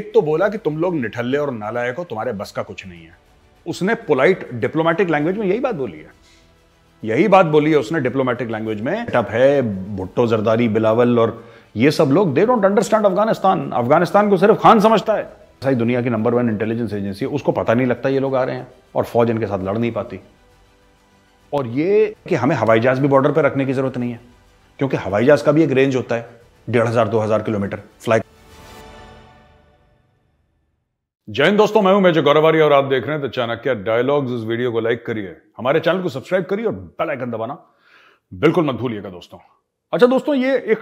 एक तो बोला कि तुम लोग निठल्ले और नालायक हो तुम्हारे बस का कुछ नहीं है उसने पोलाइट डिप्लोमेटिक लैंग्वेज में यही बात बोली है यही बात बोली है उसने डिप्लोमेटिक लैंग्वेज में टप है भुट्टो जरदारी बिलावल और ये सब लोग they don't understand Afghanistan Afghanistan को सिर्फ खान समझता है सारी दुनिया की नंबर वन इंटेलिजेंस एजेंसी उसको पता नहीं लगता ये लोग आ रहे हैं और फौज इनके साथ लड़ नहीं पाती और ये कि हमें हवाई जहाज भी बॉर्डर पर रखने की जरूरत नहीं है क्योंकि हवाई जहाज का भी एक रेंज होता है डेढ़ हजार दो हजार किलोमीटर फ्लाइट जय हिंद दोस्तों मैं हूं मेजर गौरवारी और आप देख रहे हैं तो चाणक्य डायलॉग्स इस वीडियो को लाइक करिए हमारे चैनल को सब्सक्राइब करिए और बेल आइकन दबाना बिल्कुल मत भूलिएगा दोस्तों अच्छा दोस्तों ये एक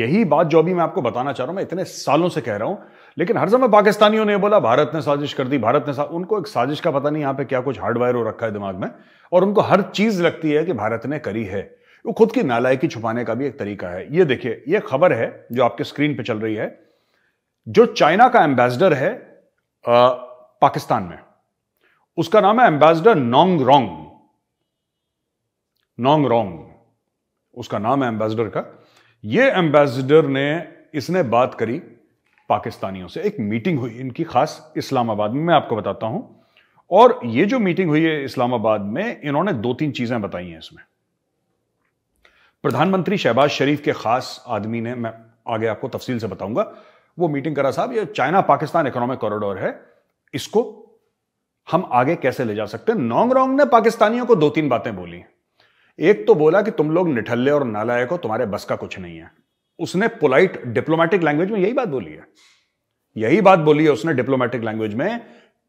यही बात जो अभी मैं आपको बताना चाह रहा हूं मैं इतने सालों से कह रहा हूं लेकिन हर समय पाकिस्तानियों ने बोला भारत ने साजिश कर दी भारत ने उनको एक साजिश का पता नहीं यहां पे क्या कुछ हार्डवायर हो रखा है दिमाग में और उनको हर चीज लगती है कि भारत ने करी है वो खुद की नालायकी छुपाने का भी एक तरीका है ये देखिए ये खबर है जो आपके स्क्रीन पे चल रही है जो चाइना का एम्बेसडर है पाकिस्तान में उसका नाम है एम्बेसडर नोंग रोंग नोंग रोंग उसका नाम है एम्बेसडर का ये एम्बेसडर ने इसने बात करी पाकिस्तानियों से एक मीटिंग हुई इनकी खास इस्लामाबाद में मैं आपको बताता हूं और ये जो मीटिंग हुई है इस्लामाबाद में इन्होंने दो तीन चीजें बताई हैं इसमें प्रधानमंत्री शहबाज शरीफ के खास आदमी ने मैं आगे आपको तफसील से बताऊंगा वो मीटिंग करा साहब ये चाइना पाकिस्तान इकोनॉमिक कॉरिडोर है इसको हम आगे कैसे ले जा सकते हैं नोंग रोंग ने पाकिस्तानियों को दो तीन बातें बोली एक तो बोला कि तुम लोग निठल्ले और नालायक हो तुम्हारे बस का कुछ नहीं है उसने पोलाइट डिप्लोमेटिक लैंग्वेज में यही बात बोली है यही बात बोली है उसने डिप्लोमेटिक लैंग्वेज में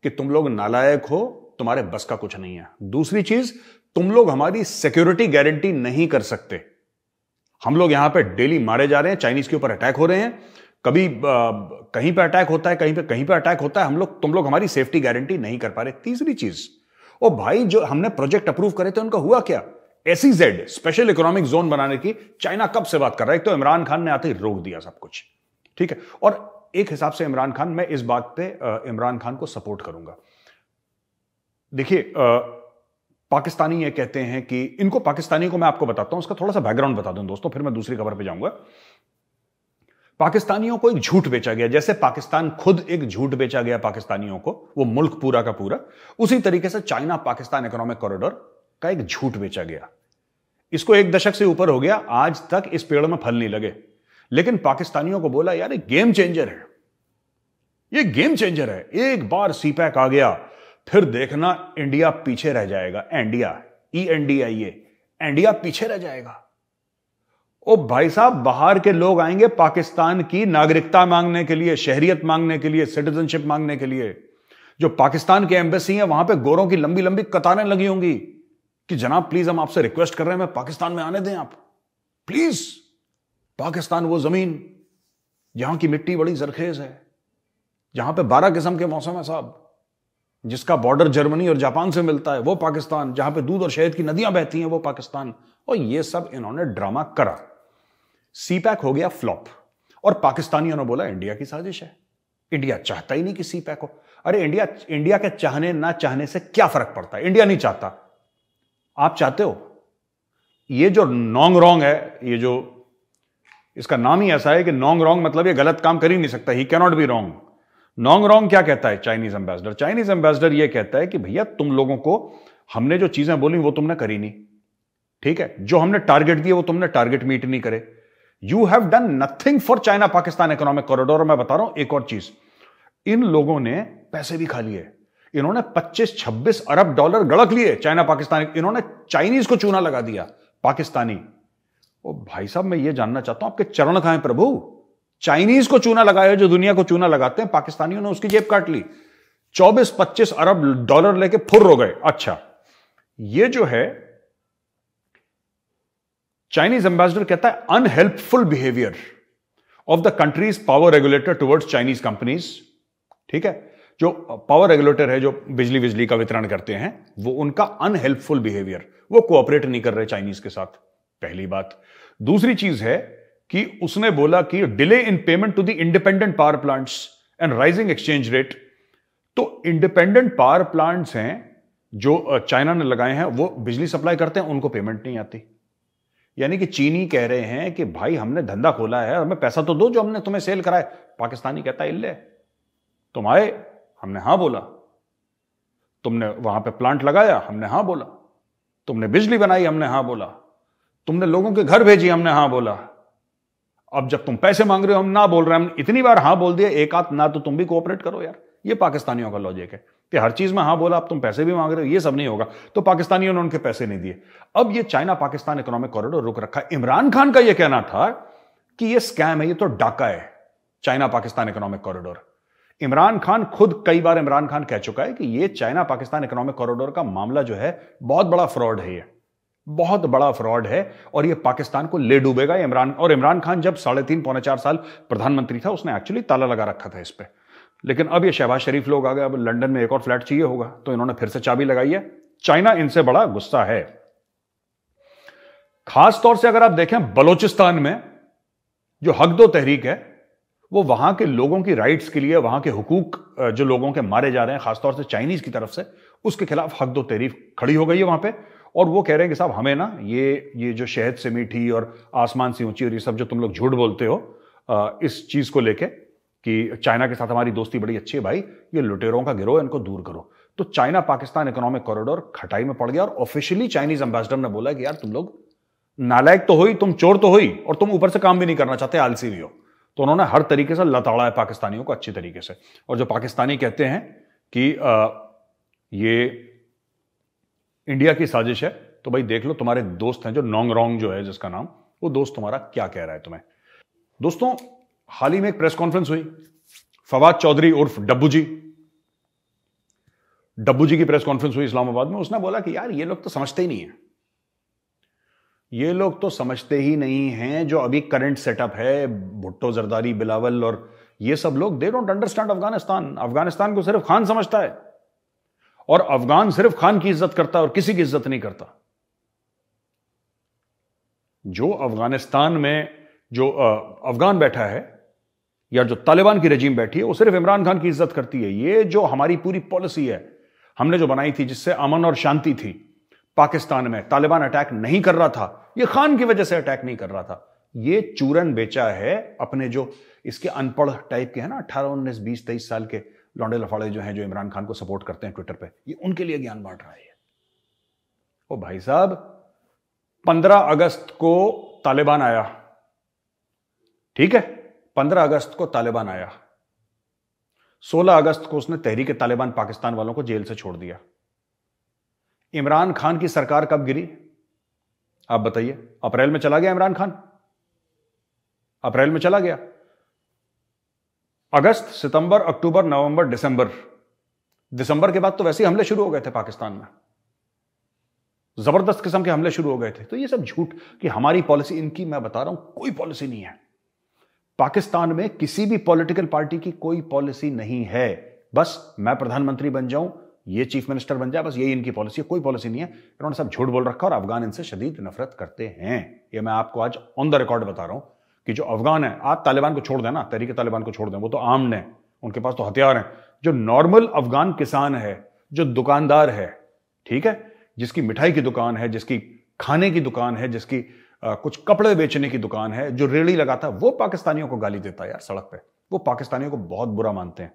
कि तुम लोग नालायक हो तुम्हारे बस का कुछ नहीं है दूसरी चीज तुम लोग हमारी सिक्योरिटी गारंटी नहीं कर सकते हम लोग यहां पर डेली मारे जा रहे हैं चाइनीज के ऊपर अटैक हो रहे हैं कभी कहीं पे अटैक होता है कहीं पे कहीं पे अटैक होता है हम लोग तुम लोग हमारी सेफ्टी गारंटी नहीं कर पा रहे तीसरी चीज ओ भाई जो हमने प्रोजेक्ट अप्रूव करे थे उनका हुआ क्या जेड स्पेशल इकोनॉमिक जोन बनाने की चाइना कब से बात कर रहा है तो इमरान खान ने आते ही रोक दिया सब कुछ ठीक है और एक हिसाब से इमरान खान मैं इस बात पे इमरान खान को सपोर्ट करूंगा देखिए पाकिस्तानी ये कहते हैं कि इनको पाकिस्तानी को मैं आपको बताता हूं उसका थोड़ा सा बैकग्राउंड बता दूं दोस्तों फिर मैं दूसरी खबर पे जाऊंगा पाकिस्तानियों को एक झूठ बेचा गया जैसे पाकिस्तान खुद एक झूठ बेचा गया पाकिस्तानियों को वो मुल्क पूरा का पूरा उसी तरीके से चाइना पाकिस्तान इकोनॉमिक कॉरिडोर का एक झूठ बेचा गया इसको एक दशक से ऊपर हो गया आज तक इस पेड़ में फल नहीं लगे लेकिन पाकिस्तानियों को बोला यार गेम चेंजर है ये गेम चेंजर है एक बार सीपैक आ गया फिर देखना इंडिया पीछे रह जाएगा इंडिया ई एंडिया ये इंडिया पीछे रह जाएगा ओ भाई साहब बाहर के लोग आएंगे पाकिस्तान की नागरिकता मांगने के लिए शहरियत मांगने के लिए सिटीजनशिप मांगने के लिए जो पाकिस्तान के एम्बेसी हैं वहां पे गोरों की लंबी लंबी कतारें लगी होंगी कि जनाब प्लीज हम आपसे रिक्वेस्ट कर रहे हैं मैं पाकिस्तान में आने दें आप प्लीज पाकिस्तान वो जमीन यहां की मिट्टी बड़ी जरखेज है जहां पे बारह किस्म के मौसम है साहब जिसका बॉर्डर जर्मनी और जापान से मिलता है वो पाकिस्तान जहां पे दूध और शहद की नदियां बहती हैं वो पाकिस्तान और ये सब इन्होंने ड्रामा करा सीपैक हो गया फ्लॉप और पाकिस्तानियों ने बोला इंडिया की साजिश है इंडिया चाहता ही नहीं कि सीपैक हो अरे इंडिया इंडिया के चाहने ना चाहने से क्या फर्क पड़ता है इंडिया नहीं चाहता आप चाहते हो ये जो नॉन्ग रोंग है ये जो इसका नाम ही ऐसा है कि नॉन्ग रोंग मतलब ये गलत काम कर ही नहीं सकता ही कैनॉट बी रॉन्ग नॉन्ग रोंग क्या कहता है चाइनीज एम्बेसडर चाइनीज एम्बेसडर ये कहता है कि भैया तुम लोगों को हमने जो चीजें बोली वो तुमने करी नहीं ठीक है जो हमने टारगेट दिए वो तुमने टारगेट मीट नहीं करे you have done nothing for China Pakistan economic corridor मैं बता रहा हूं एक और चीज इन लोगों ने पैसे भी खा लिए इन्होंने 25-26 अरब डॉलर गड़क लिए चाइना पाकिस्तान इन्होंने चाइनीज को चूना लगा दिया पाकिस्तानी ओ भाई साहब मैं ये जानना चाहता हूं आपके चरण कहां प्रभु चाइनीज को चूना लगाया जो दुनिया को चूना लगाते हैं पाकिस्तानियों ने उसकी जेब काट ली 24-25 अरब डॉलर लेके फुर हो गए अच्छा ये जो है चाइनीज एम्बेसडर कहता है unhelpful behaviour of the country's power regulator towards Chinese companies ठीक है जो पावर रेगुलेटर है जो बिजली बिजली का वितरण करते हैं वो उनका अनहेल्पफुल बिहेवियर वो कोऑपरेट नहीं कर रहे चाइनीज के साथ पहली बात दूसरी चीज है कि उसने बोला कि delay in payment to the independent power plants and rising exchange rate तो इंडिपेंडेंट पावर प्लांट्स हैं जो चाइना ने लगाए हैं वो बिजली सप्लाई करते हैं उनको पेमेंट नहीं आती यानी कि चीनी कह रहे हैं कि भाई हमने धंधा खोला है हमें पैसा तो दो जो हमने तुम्हें सेल कराए पाकिस्तानी कहता है इल्ले तुम आए हमने हां बोला तुमने वहां पे प्लांट लगाया हमने हां बोला तुमने बिजली बनाई हमने हां बोला तुमने लोगों के घर भेजी हमने हां बोला अब जब तुम पैसे मांग रहे हो हम ना बोल रहे हैं हम इतनी बार हां बोल दिया एक आध ना तो तुम भी कोऑपरेट करो यार ये पाकिस्तानियों का लॉजिक है कि हर चीज में हाँ बोला आप तुम पैसे भी मांग रहे हो ये सब नहीं होगा तो पाकिस्तानियों ने उनके पैसे नहीं दिए अब ये चाइना पाकिस्तान इकोनॉमिक कॉरिडोर रुक रखा इमरान खान का यह कहना था कि यह स्कैम है ये तो डाका है China Pakistan economic corridor Imran Khan खुद कई बार इमरान खान कह चुका है कि ये चाइना पाकिस्तान इकोनॉमिक कॉरिडोर का मामला जो है बहुत बड़ा फ्रॉड है ये बहुत बड़ा फ्रॉड है और ये पाकिस्तान को ले डूबेगा इमरान और इमरान खान जब साढ़े तीन पौने चार साल प्रधानमंत्री था उसने एक्चुअली ताला लगा रखा था इस पर लेकिन अब ये शहबाज शरीफ लोग आ गए अब लंदन में एक और फ्लैट चाहिए होगा तो इन्होंने फिर से चाबी लगाई है चाइना इनसे बड़ा गुस्सा है खास तौर से अगर आप देखें बलोचिस्तान में जो हक दो तहरीक है वो वहां के लोगों की राइट्स के लिए वहां के हुकूक जो लोगों के मारे जा रहे हैं खासतौर से चाइनीज की तरफ से उसके खिलाफ हक दो तहरीक खड़ी हो गई है वहां पे और वो कह रहे हैं कि साहब हमें ना ये ये जो शहद से मीठी और आसमान से ऊंची और ये सब जो तुम लोग झूठ बोलते हो इस चीज को लेके कि चाइना के साथ हमारी दोस्ती बड़ी अच्छी है भाई ये लुटेरों का गिरोह इनको दूर करो तो चाइना पाकिस्तान इकोनॉमिक कॉरिडोर खटाई में पड़ गया और ऑफिशियली चाइनीज एम्बेसडर ने बोला कि यार तुम लोग नालायक तो हो तुम चोर तो हो और तुम ऊपर से काम भी नहीं करना चाहते आलसी भी हो तो उन्होंने हर तरीके से लताड़ा है पाकिस्तानियों को अच्छी तरीके से और जो पाकिस्तानी कहते हैं कि आ, ये इंडिया की साजिश है तो भाई देख लो तुम्हारे दोस्त हैं जो रोंग जो है जिसका नाम वो दोस्त तुम्हारा क्या कह रहा है तुम्हें दोस्तों हाल ही में एक प्रेस कॉन्फ्रेंस हुई फवाद चौधरी उर्फ डब्बू जी डब्बू जी की प्रेस कॉन्फ्रेंस हुई इस्लामाबाद में उसने बोला कि यार ये लोग तो समझते ही नहीं है ये लोग तो समझते ही नहीं हैं जो अभी करंट सेटअप है भुट्टो जरदारी बिलावल और ये सब लोग they don't understand Afghanistan Afghanistan को सिर्फ खान समझता है और अफगान सिर्फ खान की इज्जत करता है और किसी की इज्जत नहीं करता जो अफगानिस्तान में जो अफगान बैठा है या जो तालिबान की रजीम बैठी है वो सिर्फ इमरान खान की इज्जत करती है ये जो हमारी पूरी पॉलिसी है हमने जो बनाई थी जिससे अमन और शांति थी पाकिस्तान में तालिबान अटैक नहीं कर रहा था ये खान की वजह से अटैक नहीं कर रहा था ये चूरन बेचा है अपने जो इसके अनपढ़ टाइप के है ना अठारह उन्नीस बीस तेईस साल के लौंडे लफाड़े जो हैं जो इमरान खान को सपोर्ट करते हैं ट्विटर पे ये उनके लिए ज्ञान बांट रहा है ओ भाई साहब पंद्रह अगस्त को तालिबान आया ठीक है 15 अगस्त को तालिबान आया 16 अगस्त को उसने तहरीक तालिबान पाकिस्तान वालों को जेल से छोड़ दिया इमरान खान की सरकार कब गिरी आप बताइए अप्रैल में चला गया इमरान खान अप्रैल में चला गया अगस्त सितंबर अक्टूबर नवंबर दिसंबर दिसंबर के बाद तो वैसे ही हमले शुरू हो गए थे पाकिस्तान में जबरदस्त किस्म के हमले शुरू हो गए थे तो ये सब झूठ कि हमारी पॉलिसी इनकी मैं बता रहा हूं कोई पॉलिसी नहीं है पाकिस्तान में किसी भी पॉलिटिकल पार्टी की कोई पॉलिसी नहीं है बस मैं प्रधानमंत्री बन जाऊं ये चीफ मिनिस्टर बन जाए बस यही इनकी पॉलिसी है कोई पॉलिसी नहीं है इन्होंने सब झूठ बोल रखा और अफगान इनसे शदीद नफरत करते हैं ये मैं आपको आज ऑन द रिकॉर्ड बता रहा हूं कि जो अफगान है आप तालिबान को छोड़ देना तरीके तालिबान को छोड़ दें वो तो आम है उनके पास तो हथियार हैं जो नॉर्मल अफगान किसान है जो दुकानदार है ठीक है जिसकी मिठाई की दुकान है जिसकी खाने की दुकान है जिसकी कुछ कपड़े बेचने की दुकान है जो रेड़ी लगाता है वो पाकिस्तानियों को गाली देता है यार सड़क पे वो पाकिस्तानियों को बहुत बुरा मानते हैं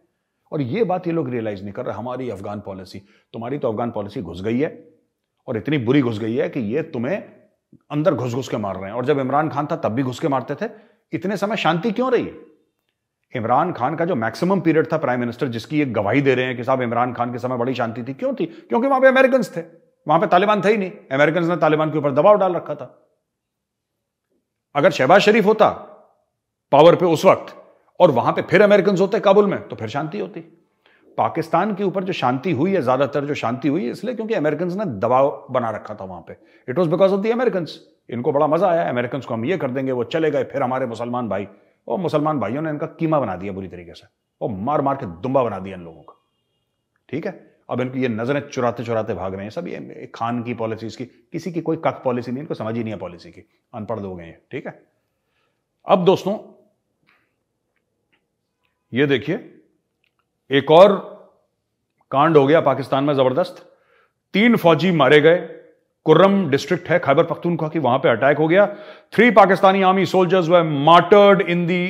और ये बात ये लोग रियलाइज नहीं कर रहे हमारी अफगान पॉलिसी तुम्हारी तो अफगान पॉलिसी घुस गई है और इतनी बुरी घुस गई है कि ये तुम्हें अंदर घुस घुस के मार रहे हैं और जब इमरान खान था तब भी घुस के मारते थे इतने समय शांति क्यों रही इमरान खान का जो मैक्सिमम पीरियड था प्राइम मिनिस्टर जिसकी एक गवाही दे रहे हैं कि साहब इमरान खान के समय बड़ी शांति थी क्यों थी क्योंकि वहां पे अमेरिकन थे वहां पे तालिबान थे ही नहीं अमेरिकन ने तालिबान के ऊपर दबाव डाल रखा था अगर शहबाज शरीफ होता पावर पे उस वक्त और वहां पे फिर अमेरिकन होते काबुल में तो फिर शांति होती पाकिस्तान के ऊपर जो शांति हुई है ज्यादातर जो शांति हुई है इसलिए क्योंकि अमेरिकन ने दबाव बना रखा था वहां पे it was because of the American इनको बड़ा मजा आया अमेरिकन को हम ये कर देंगे वो चले गए फिर हमारे मुसलमान भाई और मुसलमान भाइयों ने इनका कीमा बना दिया बुरी तरीके से और मार मार के दुम्बा बना दिया इन लोगों का ठीक है अब इनकी ये नज़रें चुराते चुराते भाग रहे हैं सब ये खान की पॉलिसीज़ की किसी की कोई कक पॉलिसी नहीं इनको समझ ही नहीं है पॉलिसी की अनपढ़ गए हैं ठीक है अब दोस्तों ये देखिए एक और कांड हो गया पाकिस्तान में जबरदस्त तीन फौजी मारे गए कुर्रम डिस्ट्रिक्ट है खैबर पख्तूनख्वा की वहां पे अटैक हो गया three Pakistani army soldiers were martyred in the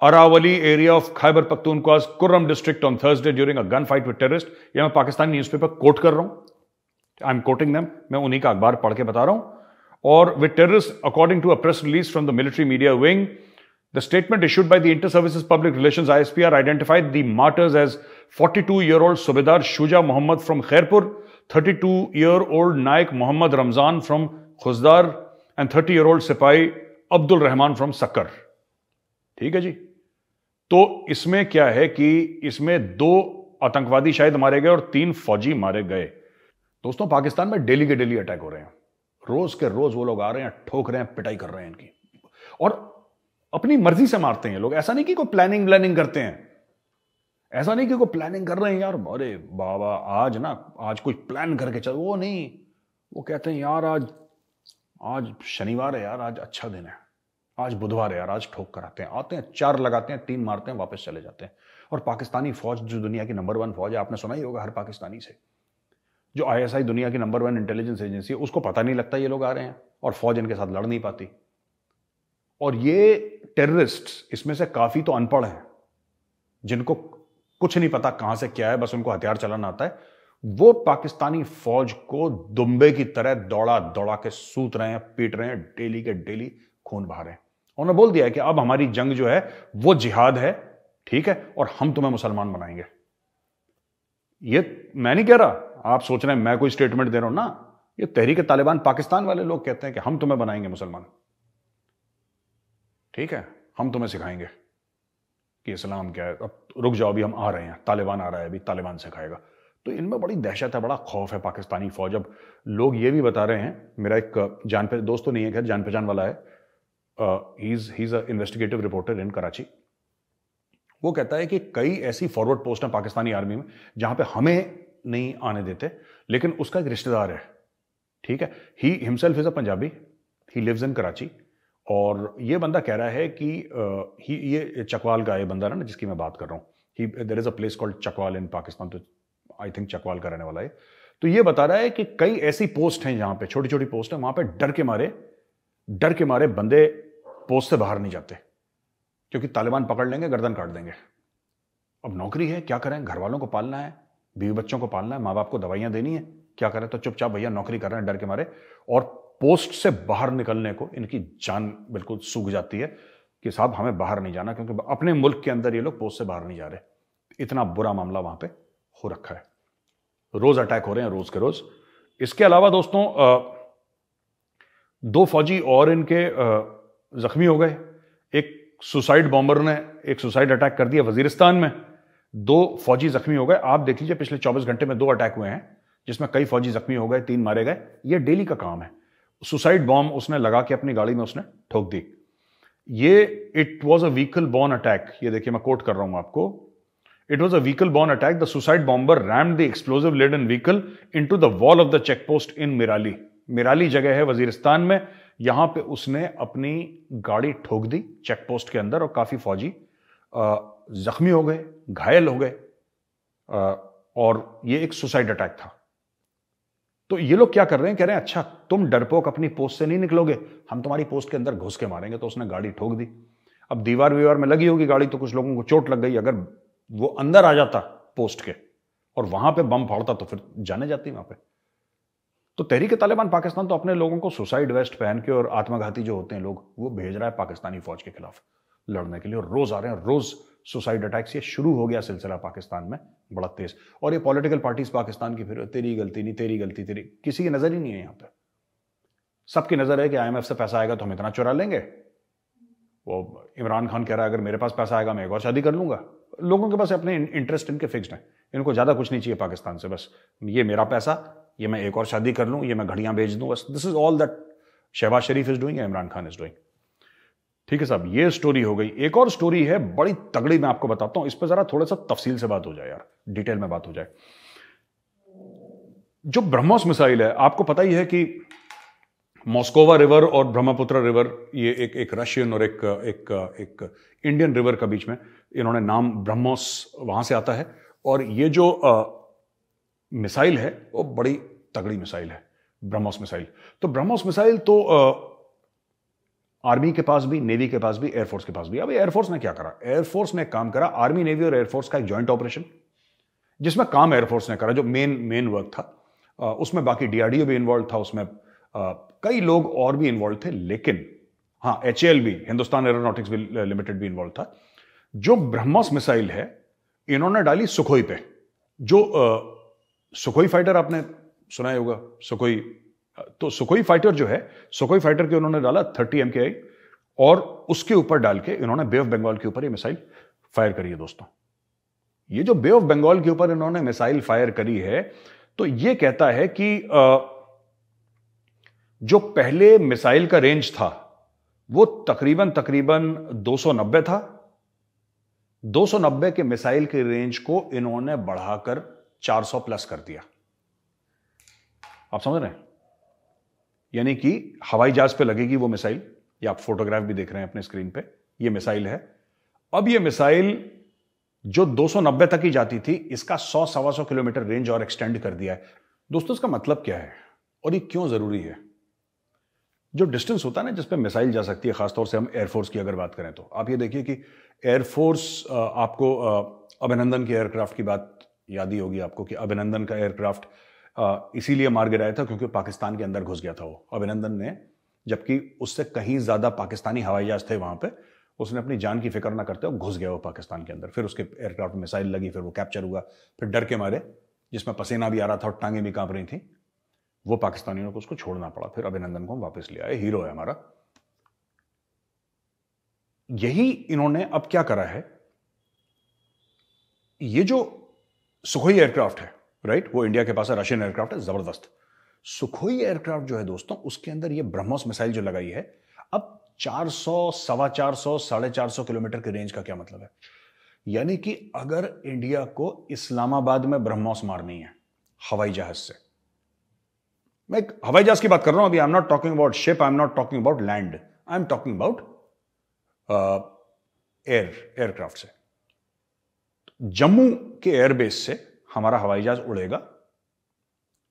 Arawali area of Khyber Pakhtunkhwa's Kurram district on Thursday during a gunfight with terrorists. ये मैं पाकिस्तानी न्यूज़पेपर कोट कर रहा हूँ. I'm quoting them. मैं उन्हीं का अखबार पढ़ के बता रहा हूँ. Or with terrorists, according to a press release from the military media wing, the statement issued by the Inter-Services Public Relations ISPR identified the martyrs as 42-year-old Subedar Shuja Muhammad from Khairpur, 32-year-old Naik Muhammad Ramzan from Khuzdar, and 30-year-old sepai Abdul Rahman from Sakkar. ठीक है जी तो इसमें क्या है कि इसमें दो आतंकवादी शायद मारे गए और तीन फौजी मारे गए दोस्तों पाकिस्तान में डेली के डेली अटैक हो रहे हैं रोज के रोज वो लोग आ रहे हैं ठोक रहे हैं पिटाई कर रहे हैं इनकी और अपनी मर्जी से मारते हैं लोग ऐसा नहीं कि कोई प्लानिंग व्लानिंग करते हैं ऐसा नहीं कि कोई प्लानिंग कर रहे हैं यार अरे बाबा आज ना आज कुछ प्लान करके चलो वो नहीं वो कहते हैं यार आज आज शनिवार है यार आज अच्छा दिन है आज बुधवार है यार आज ठोक कराते हैं आते हैं चार लगाते हैं तीन मारते हैं वापस चले जाते हैं और पाकिस्तानी फौज जो दुनिया की नंबर वन फौज है आपने सुना ही होगा हर पाकिस्तानी से जो आईएसआई दुनिया की नंबर वन इंटेलिजेंस एजेंसी है उसको पता नहीं लगता ये लोग आ रहे हैं और फौज इनके साथ लड़ नहीं पाती और ये टेररिस्ट इसमें से काफ़ी तो अनपढ़ हैं जिनको कुछ नहीं पता कहां से क्या है बस उनको हथियार चलाना आता है वो पाकिस्तानी फौज को दुम्बे की तरह दौड़ा दौड़ा के सूत रहे हैं पीट रहे हैं डेली के डेली खून बहा रहे हैं उन्होंने बोल दिया कि अब हमारी जंग जो है वो जिहाद है ठीक है और हम तुम्हें मुसलमान बनाएंगे ये मैं नहीं कह रहा आप सोच रहे हैं मैं कोई स्टेटमेंट दे रहा हूं ना ये तहरीक तालिबान पाकिस्तान वाले लोग कहते हैं कि हम तुम्हें बनाएंगे मुसलमान ठीक है हम तुम्हें सिखाएंगे कि इस्लाम क्या है अब रुक जाओ अभी हम आ रहे हैं तालिबान आ रहा है अभी तालिबान सिखाएगा तो इनमें बड़ी दहशत है बड़ा खौफ है पाकिस्तानी फौज अब लोग ये भी बता रहे हैं मेरा एक जान पहचान दोस्तों तो नहीं है खैर जान पहचान वाला है he's he's an investigative reporter in Karachi. वो कहता है कि कई ऐसी फॉरवर्ड पोस्ट हैं पाकिस्तानी आर्मी में जहां पे हमें नहीं आने देते लेकिन उसका एक रिश्तेदार है ठीक है he himself is a Punjabi he lives in Karachi और ये बंदा कह रहा है कि ही ये चकवाल का ये बंदा है ना जिसकी मैं बात कर रहा हूँ he there is a place called Chakwal in Pakistan तो आई थिंक चकवाल का रहने वाला है तो ये बता रहा है कि कई ऐसी पोस्ट हैं जहाँ पे छोटी छोटी पोस्ट हैं वहाँ पे डर के मारे डर के मारे बंदे पोस्ट से बाहर नहीं जाते क्योंकि तालिबान पकड़ लेंगे गर्दन काट देंगे अब नौकरी है क्या करें घर वालों को पालना है बीवी बच्चों को पालना है माँ बाप को दवाइयां देनी है क्या करें तो चुपचाप भैया नौकरी कर रहे हैं डर के मारे और पोस्ट से बाहर निकलने को इनकी जान बिल्कुल सूख जाती है कि साहब हमें बाहर नहीं जाना क्योंकि अपने मुल्क के अंदर ये लोग पोस्ट से बाहर नहीं जा रहे इतना बुरा मामला वहां पे हो रखा है रोज़ अटैक हो रहे हैं रोज़ के रोज़ इसके अलावा दोस्तों दो फौजी और इनके ज़ख्मी हो गए एक सुसाइड बॉम्बर ने एक सुसाइड अटैक कर दिया वजीरिस्तान में दो फौजी जख्मी हो गए आप देख लीजिए पिछले 24 घंटे में दो अटैक हुए हैं जिसमें कई फौजी जख्मी हो गए तीन मारे गए यह डेली का काम है सुसाइड बॉम्ब उसने लगा के अपनी गाड़ी में उसने ठोक दी ये it was a vehicle borne attack ये देखिए मैं कोट कर रहा हूं आपको it was a vehicle borne attack the suicide bomber ram the explosive laden vehicle into the wall of the check post in Mirali निराली जगह है वजीरिस्तान में यहां पे उसने अपनी गाड़ी ठोक दी चेक पोस्ट के अंदर और काफ़ी फौजी जख्मी हो गए घायल हो गए और ये एक सुसाइड अटैक था तो ये लोग क्या कर रहे हैं कह रहे हैं अच्छा तुम डरपोक अपनी पोस्ट से नहीं निकलोगे हम तुम्हारी पोस्ट के अंदर घुस के मारेंगे तो उसने गाड़ी ठोक दी अब दीवार वीवार में लगी होगी गाड़ी तो कुछ लोगों को चोट लग गई अगर वो अंदर आ जाता पोस्ट के और वहां पे बम फाड़ता तो फिर जाने जाती वहां पर तो तहरीक तालिबान पाकिस्तान तो अपने लोगों को सुसाइड वेस्ट पहन के और आत्मघाती जो होते हैं लोग वो भेज रहा है पाकिस्तानी फौज के खिलाफ लड़ने के लिए और रोज आ रहे हैं रोज सुसाइड अटैक्स ये शुरू हो गया सिलसिला पाकिस्तान में बड़ा तेज और ये पॉलिटिकल पार्टीज पाकिस्तान की फिर तेरी गलती नहीं तेरी गलती तेरी किसी की नजर ही नहीं है यहां पर सबकी नजर है कि आई से पैसा आएगा तो हम इतना चुरा लेंगे वो इमरान खान कह रहा है अगर मेरे पास पैसा आएगा मैं एक और शादी कर लूंगा लोगों के पास अपने इंटरेस्ट इनके फिक्स्ड हैं इनको ज़्यादा कुछ नहीं चाहिए पाकिस्तान से बस ये मेरा पैसा ये मैं एक और शादी कर लूँ ये मैं घड़ियाँ बेच दूँ बस this is all that Shahbaz Sharif is doing Imran Khan is doing ठीक है साहब ये स्टोरी हो गई एक और स्टोरी है बड़ी तगड़ी मैं आपको बताता हूँ इस पर ज़रा थोड़ा सा तफसील से बात हो जाए यार डिटेल में बात हो जाए जो ब्रह्मोस मिसाइल है आपको पता ही है कि मॉस्कोवा रिवर और ब्रह्मपुत्र रिवर ये एक एक रशियन और एक एक एक इंडियन रिवर का बीच में इन्होंने नाम ब्रह्मोस वहां से आता है और ये जो मिसाइल है वो बड़ी तगड़ी मिसाइल है ब्रह्मोस मिसाइल तो ब्रह्मोस मिसाइल तो आर्मी के पास भी नेवी के पास भी एयरफोर्स के पास भी अब एयरफोर्स ने क्या करा एयरफोर्स ने काम करा आर्मी नेवी और एयरफोर्स का एक ज्वाइंट ऑपरेशन जिसमें काम एयरफोर्स ने करा जो मेन मेन वर्क था उसमें बाकी डीआरडीओ भी इन्वॉल्व था उसमें कई लोग और भी इन्वॉल्व थे लेकिन हाँ एच भी हिंदुस्तान एरोनॉटिक्स भी लिमिटेड भी इन्वॉल्व था जो ब्रह्मोस मिसाइल है इन्होंने डाली सुखोई पे जो आ, सुखोई फाइटर आपने सुना होगा सुखोई तो सुखोई फाइटर जो है सुखोई फाइटर के उन्होंने डाला थर्टी एम के आई और उसके ऊपर डाल के इन्होंने बे ऑफ बंगाल के ऊपर ये मिसाइल फायर करी है दोस्तों ये जो बे ऑफ बंगाल के ऊपर इन्होंने मिसाइल फायर करी है तो ये कहता है कि जो पहले मिसाइल का रेंज था वो तकरीबन तकरीबन 290 था 290 के मिसाइल के रेंज को इन्होंने बढ़ाकर 400 प्लस कर दिया आप समझ रहे हैं यानी कि हवाई जहाज पे लगेगी वो मिसाइल ये आप फोटोग्राफ भी देख रहे हैं अपने स्क्रीन पे ये मिसाइल है अब ये मिसाइल जो 290 तक ही जाती थी इसका 100 सवा सौ किलोमीटर रेंज और एक्सटेंड कर दिया है दोस्तों इसका मतलब क्या है और ये क्यों जरूरी है जो डिस्टेंस होता है ना जिसपे मिसाइल जा सकती है खासतौर से हम एयरफोर्स की अगर बात करें तो आप ये देखिए कि एयरफोर्स आपको अभिनंदन के एयरक्राफ्ट की बात याद ही होगी आपको कि अभिनंदन का एयरक्राफ्ट इसीलिए मार गिराया था क्योंकि पाकिस्तान के अंदर घुस गया था वो अभिनंदन ने जबकि उससे कहीं ज़्यादा पाकिस्तानी हवाई जहाज थे वहां पर उसने अपनी जान की फिक्र ना करते हुए घुस गया वो पाकिस्तान के अंदर फिर उसके एयरक्राफ्ट मिसाइल लगी फिर वो कैप्चर हुआ फिर डर के मारे जिसमें पसीना भी आ रहा था और टांगे भी कांप रही थी वो पाकिस्तानियों को उसको छोड़ना पड़ा फिर अभिनंदन को हम वापस ले आए हीरो है हमारा यही इन्होंने अब क्या करा है ये जो सुखोई एयरक्राफ्ट है राइट वो इंडिया के पास है रशियन एयरक्राफ्ट है ज़बरदस्त सुखोई एयरक्राफ्ट जो है दोस्तों उसके अंदर ये ब्रह्मोस मिसाइल जो लगाई है अब चार सौ सवा चार सौ साढ़े चार सौ किलोमीटर के रेंज का क्या मतलब है यानी कि अगर इंडिया को इस्लामाबाद में ब्रह्मोस मारनी है हवाई जहाज से मैं हवाई जहाज की बात कर रहा हूं अभी I am not talking about ship I am not talking about land I am talking about air aircraft से जम्मू के एयरबेस से हमारा हवाई जहाज उड़ेगा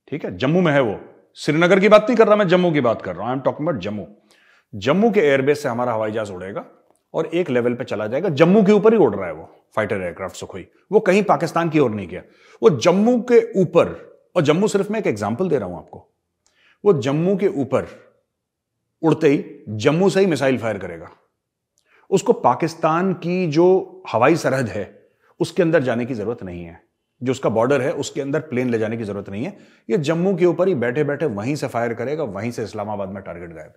ठीक है जम्मू में है वो श्रीनगर की बात नहीं कर रहा मैं जम्मू की बात कर रहा हूं I am talking about Jammu Jammu के एयरबेस से हमारा हवाई जहाज उड़ेगा और एक लेवल पे चला जाएगा जम्मू के ऊपर ही उड़ रहा है वो फाइटर एयरक्राफ्ट सुखोई वो कहीं पाकिस्तान की ओर नहीं गया वो जम्मू के ऊपर और जम्मू सिर्फ मैं एक एग्जाम्पल दे रहा हूं आपको वो जम्मू के ऊपर उड़ते ही जम्मू से ही मिसाइल फायर करेगा उसको पाकिस्तान की जो हवाई सरहद है उसके अंदर जाने की जरूरत नहीं है जो उसका बॉर्डर है उसके अंदर प्लेन ले जाने की जरूरत नहीं है ये जम्मू के ऊपर ही बैठे बैठे वहीं से फायर करेगा वहीं से इस्लामाबाद में टारगेट गायब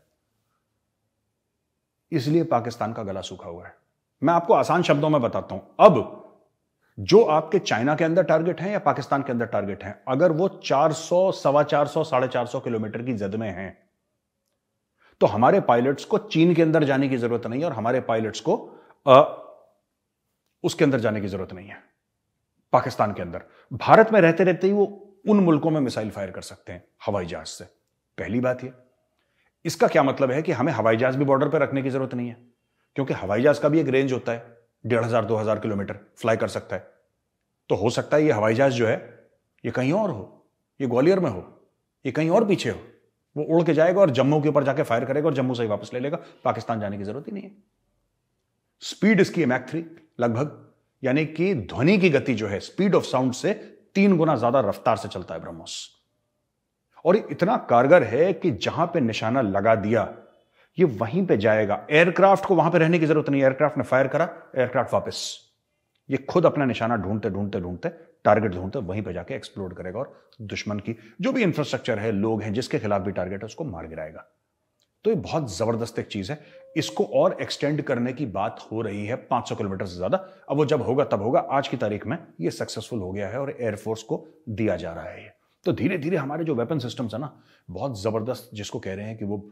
इसलिए पाकिस्तान का गला सूखा हुआ है मैं आपको आसान शब्दों में बताता हूं अब जो आपके चाइना के अंदर टारगेट है या पाकिस्तान के अंदर टारगेट है अगर वो 400 सवा चार सौ साढ़े चार सौ किलोमीटर की जद में है तो हमारे पायलट्स को चीन के अंदर जाने की जरूरत नहीं है और हमारे पायलट्स को उसके अंदर जाने की जरूरत नहीं है पाकिस्तान के अंदर भारत में रहते रहते ही वो उन मुल्कों में मिसाइल फायर कर सकते हैं हवाई जहाज से पहली बात ये इसका क्या मतलब है कि हमें हवाई जहाज भी बॉर्डर पर रखने की जरूरत नहीं है क्योंकि हवाई जहाज का भी एक रेंज होता है डेढ़ हजार दो हजार किलोमीटर फ्लाई कर सकता है तो हो सकता है ये हवाई जहाज जो है ये कहीं और हो ये ग्वालियर में हो ये कहीं और पीछे हो वो उड़ के जाएगा और जम्मू के ऊपर जाके फायर करेगा और जम्मू से ही वापस ले लेगा पाकिस्तान जाने की जरूरत ही नहीं है स्पीड इसकी एम थ्री लगभग यानी कि ध्वनि की गति जो है स्पीड ऑफ साउंड से तीन गुना ज्यादा रफ्तार से चलता है ब्रह्मोस और इतना कारगर है कि जहां पे निशाना लगा दिया ये वहीं पे जाएगा एयरक्राफ्ट को वहां पे रहने की जरूरत नहीं एयरक्राफ्ट ने फायर करा एयरक्राफ्ट वापस ये खुद अपना निशाना ढूंढते ढूंढते ढूंढते टारगेट ढूंढते वहीं पे जाके एक्सप्लोर करेगा और दुश्मन की जो भी इंफ्रास्ट्रक्चर है लोग हैं जिसके खिलाफ भी टारगेट है उसको मार गिराएगा तो ये बहुत जबरदस्त एक चीज है इसको और एक्सटेंड करने की बात हो रही है 500 किलोमीटर से ज़्यादा अब वो जब होगा तब होगा आज की तारीख में ये सक्सेसफुल हो गया है और एयरफोर्स को दिया जा रहा है तो धीरे धीरे हमारे जो वेपन सिस्टम्स है ना बहुत ज़बरदस्त जिसको कह रहे हैं कि वो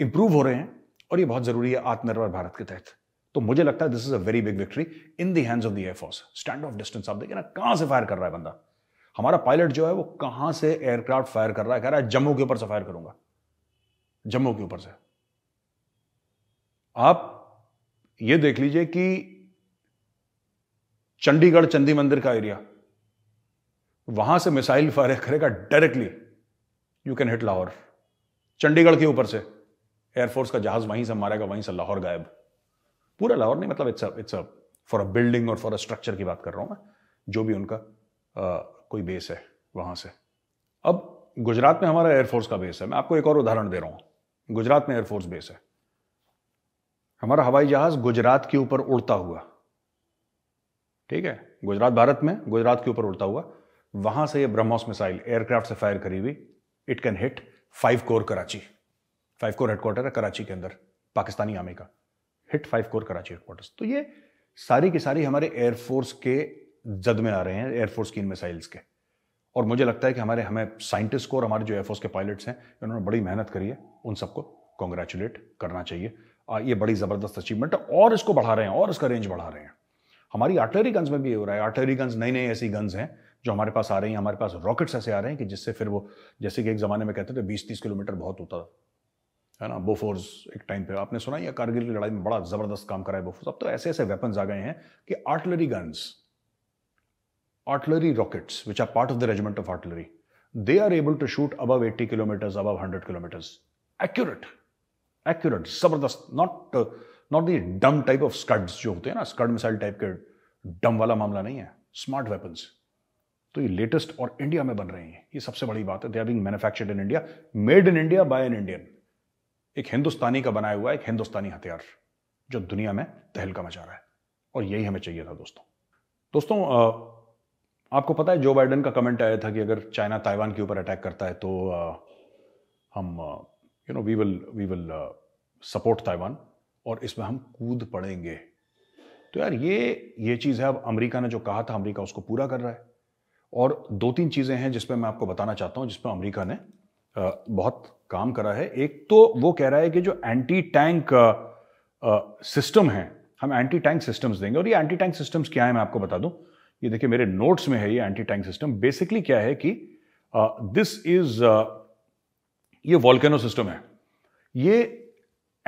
इंप्रूव हो रहे हैं और ये बहुत ज़रूरी है आत्मनिर्भर भारत के तहत तो मुझे लगता है this is a very big victory in the hands of the air force stand off distance आप देखिए ना कहां से फायर कर रहा है बंदा हमारा पायलट जो है वो कहां से एयरक्राफ्ट फायर कर रहा है कह रहा है जम्मू के ऊपर से फायर करूंगा जम्मू के ऊपर से आप ये देख लीजिए कि चंडीगढ़ चंदी मंदिर का एरिया वहां से मिसाइल फायर करेगा directly you can hit Lahore Chandigarh के ऊपर से एयरफोर्स का जहाज वहीं से मारेगा वहीं से लाहौर गायब पूरा लाहौर नहीं मतलब it's it's a for a building और फॉर अ स्ट्रक्चर की बात कर रहा हूं मैं जो भी उनका आ, कोई बेस है वहां से अब गुजरात में हमारा एयरफोर्स का बेस है मैं आपको एक और उदाहरण दे रहा हूं गुजरात में एयरफोर्स बेस है हमारा हवाई जहाज गुजरात के ऊपर उड़ता हुआ ठीक है गुजरात भारत में गुजरात के ऊपर उड़ता हुआ वहां से ये ब्रह्मोस मिसाइल एयरक्राफ्ट से फायर करी हुई it can hit five corps Karachi five corps headquarter है कराची के अंदर पाकिस्तानी आर्मी का hit five corps Karachi headquarter तो ये सारी की सारी हमारे एयरफोर्स के जद में आ रहे हैं एयरफोर्स की इन मिसाइल्स के और मुझे लगता है कि हमारे हमें साइंटिस्ट को और हमारे जो एयरफोर्स के पायलट्स हैं उन्होंने बड़ी मेहनत करी है उन सबको कॉन्ग्रेचुलेट करना चाहिए ये बड़ी ज़बरदस्त अचीवमेंट है और इसको बढ़ा रहे हैं और इसका रेंज बढ़ा रहे हैं हमारी आर्टिलरी गन्स में भी ये हो रहा है आर्टिलरी गन्स नई नई ऐसी गन्स हैं जो हमारे पास आ रही हैं हमारे पास रॉकेट्स ऐसे आ रहे हैं कि जिससे फिर वो जैसे कि एक ज़माने में कहते थे बीस तीस किलोमीटर बहुत होता था है ना बोफोर्स एक टाइम पे आपने सुना या कारगिल की लड़ाई में बड़ा ज़बरदस्त काम करा है बोफोर्स अब तो ऐसे ऐसे वेपन्स आ गए हैं कि artillery guns artillery rockets which are part of the regiment of artillery they are able to shoot above eighty kilometres above hundred kilometres accurate accurate ज़बरदस्त not not the dumb type of स्कड्स जो होते हैं ना Scud missile type के डम वाला मामला नहीं है स्मार्ट वेपन्स तो ये लेटेस्ट और इंडिया में बन रहे हैं ये सबसे बड़ी बात है they are being manufactured in India made in India by an Indian एक हिंदुस्तानी का बनाया हुआ एक हिंदुस्तानी हथियार जो दुनिया में तहलका मचा रहा है और यही हमें चाहिए था दोस्तों दोस्तों आपको पता है जो बाइडन का कमेंट आया था कि अगर चाइना ताइवान के ऊपर अटैक करता है तो हम you know we will we will support Taiwan और इसमें हम कूद पड़ेंगे तो यार ये ये चीज़ है अब अमेरिका ने जो कहा था अमेरिका उसको पूरा कर रहा है और दो तीन चीज़ें हैं जिसपे मैं आपको बताना चाहता हूँ जिसपे अमेरिका ने बहुत काम करा है एक तो वो कह रहा है कि जो एंटी टैंक सिस्टम है हम एंटी टैंक सिस्टम्स देंगे और ये एंटी टैंक सिस्टम्स क्या है मैं आपको बता दूं ये देखिए मेरे नोट्स में है ये एंटी टैंक सिस्टम बेसिकली क्या है कि दिस इज ये वॉल्केनो सिस्टम है ये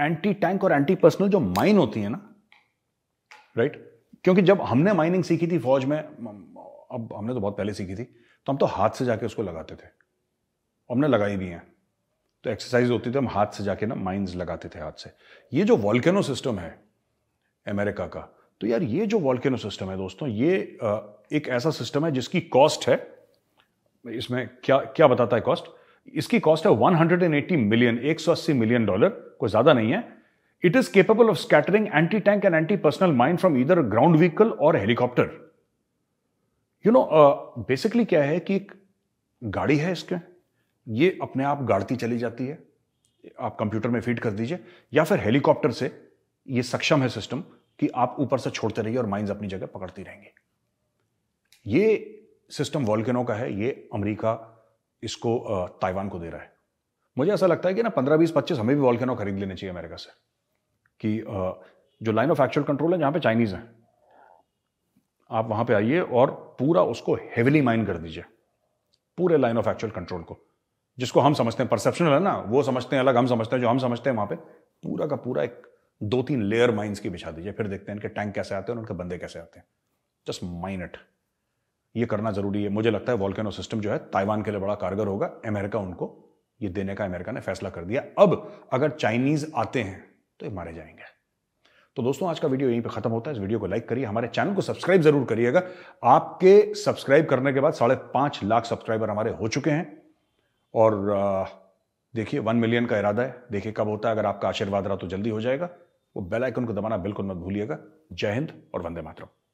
एंटी टैंक और एंटी पर्सनल जो माइन होती है ना राइट right? क्योंकि जब हमने माइनिंग सीखी थी फौज में अब हमने तो बहुत पहले सीखी थी तो हम तो हाथ से जाके उसको लगाते थे हमने लगाई भी हैं तो एक्सरसाइज होती थी हम हाथ से जाके ना माइंस लगाते थे हाथ से ये जो वॉल्केनो सिस्टम है अमेरिका का तो यार ये जो वॉल्केनो सिस्टम है दोस्तों ये एक ऐसा सिस्टम है जिसकी कॉस्ट है इसमें क्या क्या बताता है कॉस्ट इसकी कॉस्ट है 180 मिलियन 180 मिलियन डॉलर कोई ज्यादा नहीं है it is capable of scattering anti tank and anti personnel mines from इधर ग्राउंड व्हीकल और हेलीकॉप्टर यू नो बेसिकली क्या है कि एक गाड़ी है इसके ये अपने आप गाड़ती चली जाती है आप कंप्यूटर में फीड कर दीजिए या फिर हेलीकॉप्टर से ये सक्षम है सिस्टम कि आप ऊपर से छोड़ते रहिए और माइंस अपनी जगह पकड़ती रहेंगे ये सिस्टम वॉल्केनो का है ये अमेरिका इसको ताइवान को दे रहा है मुझे ऐसा लगता है कि ना पंद्रह बीस पच्चीस हमें भी वॉल्केनो खरीद लेने चाहिए अमेरिका से कि जो लाइन ऑफ एक्चुअल कंट्रोल है जहां पे चाइनीज़ हैं आप वहां पे आइए और पूरा उसको हेविली माइन कर दीजिए पूरे लाइन ऑफ एक्चुअल कंट्रोल को जिसको हम समझते हैं परसेप्शनल है ना वो समझते हैं अलग हम समझते हैं जो हम समझते हैं वहां पे पूरा का पूरा एक दो तीन लेयर माइंस की बिछा दीजिए फिर देखते हैं इनके टैंक कैसे आते हैं और उनके बंदे कैसे आते हैं जस्ट माइन इट ये करना जरूरी है मुझे लगता है वॉल्केनो सिस्टम जो है ताइवान के लिए बड़ा कारगर होगा अमेरिका उनको ये देने का अमेरिका ने फैसला कर दिया अब अगर चाइनीज आते हैं तो ये मारे जाएंगे तो दोस्तों आज का वीडियो यहीं पे खत्म होता है इस वीडियो को लाइक करिए हमारे चैनल को सब्सक्राइब जरूर करिएगा आपके सब्सक्राइब करने के बाद साढ़े पांच लाख सब्सक्राइबर हमारे हो चुके हैं और देखिए वन मिलियन का इरादा है देखिए कब होता है अगर आपका आशीर्वाद रहा तो जल्दी हो जाएगा वो बेल आइकन को दबाना बिल्कुल मत भूलिएगा जय हिंद और वंदे मातरम